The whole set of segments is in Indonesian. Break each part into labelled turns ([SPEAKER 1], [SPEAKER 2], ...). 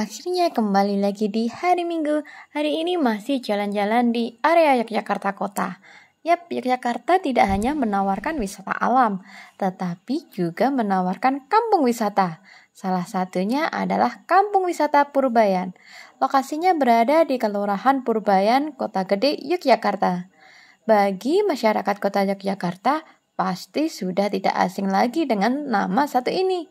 [SPEAKER 1] Akhirnya kembali lagi di hari Minggu. Hari ini masih jalan-jalan di area Yogyakarta Kota. Yap, Yogyakarta tidak hanya menawarkan wisata alam, tetapi juga menawarkan kampung wisata. Salah satunya adalah Kampung Wisata Purbayan. Lokasinya berada di Kelurahan Purbayan, Kota Gede, Yogyakarta. Bagi masyarakat Kota Yogyakarta, pasti sudah tidak asing lagi dengan nama satu ini.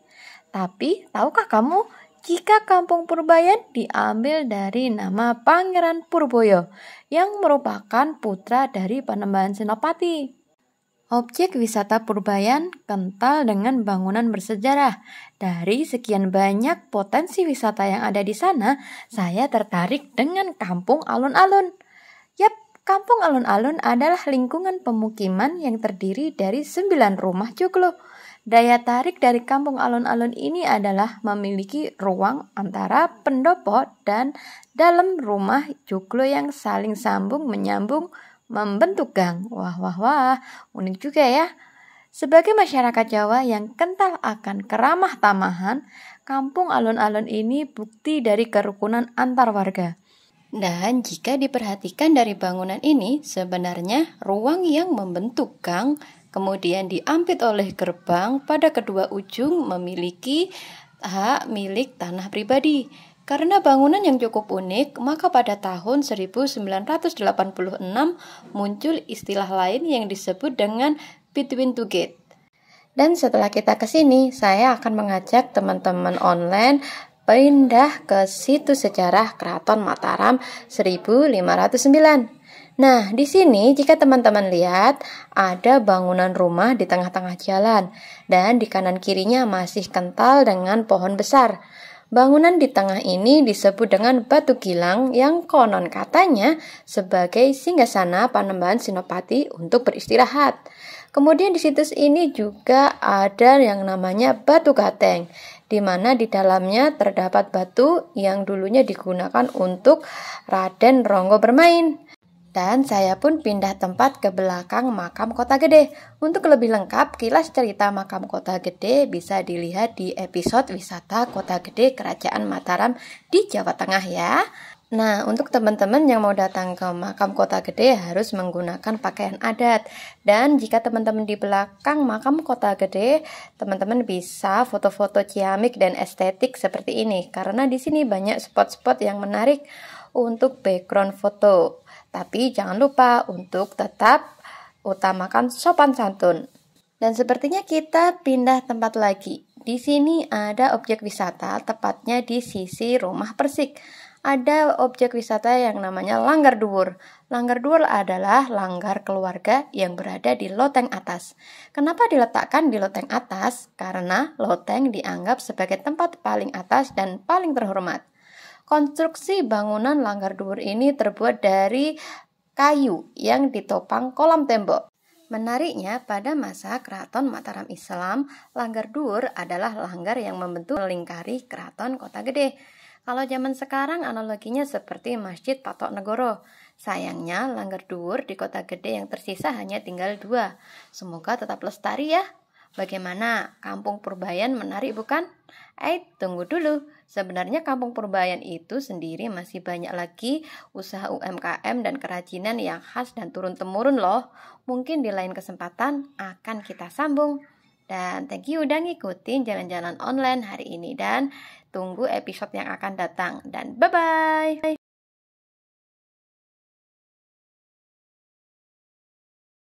[SPEAKER 1] Tapi, tahukah kamu jika kampung Purbayan diambil dari nama Pangeran Purboyo yang merupakan putra dari Panembahan Senopati. Objek wisata Purbayan kental dengan bangunan bersejarah. Dari sekian banyak potensi wisata yang ada di sana, saya tertarik dengan kampung alun-alun. Yap, kampung alun-alun adalah lingkungan pemukiman yang terdiri dari sembilan rumah joglo Daya tarik dari kampung alun-alun ini adalah memiliki ruang antara pendopo dan dalam rumah joglo yang saling sambung menyambung membentuk gang. Wah, wah, wah, unik juga ya. Sebagai masyarakat Jawa yang kental akan keramah tamahan, kampung alun-alun ini bukti dari kerukunan antar warga. Dan jika diperhatikan dari bangunan ini, sebenarnya ruang yang membentuk gang kemudian diampit oleh gerbang pada kedua ujung memiliki hak milik tanah pribadi. Karena bangunan yang cukup unik, maka pada tahun 1986 muncul istilah lain yang disebut dengan between two gate. Dan setelah kita ke sini, saya akan mengajak teman-teman online pindah ke situs sejarah Keraton Mataram 1509. Nah, di sini jika teman-teman lihat ada bangunan rumah di tengah-tengah jalan dan di kanan kirinya masih kental dengan pohon besar. Bangunan di tengah ini disebut dengan batu kilang yang konon katanya sebagai singgasana panembahan Sinopati untuk beristirahat. Kemudian di situs ini juga ada yang namanya batu gateng, di mana di dalamnya terdapat batu yang dulunya digunakan untuk Raden Ronggo bermain. Dan saya pun pindah tempat ke belakang makam kota gede. Untuk lebih lengkap, kilas cerita makam kota gede bisa dilihat di episode wisata kota gede kerajaan Mataram di Jawa Tengah ya. Nah, untuk teman-teman yang mau datang ke makam kota gede harus menggunakan pakaian adat. Dan jika teman-teman di belakang makam kota gede, teman-teman bisa foto-foto ciamik dan estetik seperti ini. Karena di sini banyak spot-spot yang menarik untuk background foto. Tapi jangan lupa untuk tetap utamakan sopan santun. Dan sepertinya kita pindah tempat lagi. Di sini ada objek wisata, tepatnya di sisi rumah Persik. Ada objek wisata yang namanya Langgar Duwur. Langgar Duwur adalah langgar keluarga yang berada di loteng atas. Kenapa diletakkan di loteng atas? Karena loteng dianggap sebagai tempat paling atas dan paling terhormat. Konstruksi bangunan langgar dhuwur ini terbuat dari kayu yang ditopang kolam tembok. Menariknya, pada masa keraton Mataram Islam, langgar dur adalah langgar yang membentuk melingkari keraton kota gede. Kalau zaman sekarang analoginya seperti Masjid Patok Negoro. Sayangnya langgar dur di kota gede yang tersisa hanya tinggal dua. Semoga tetap lestari ya. Bagaimana kampung Purbayan menarik bukan? Eh, tunggu dulu. Sebenarnya kampung Purbayan itu sendiri masih banyak lagi usaha UMKM dan kerajinan yang khas dan turun-temurun loh. Mungkin di lain kesempatan akan kita sambung. Dan thank you udah ngikutin jalan-jalan online hari ini dan tunggu episode yang akan datang. Dan bye-bye.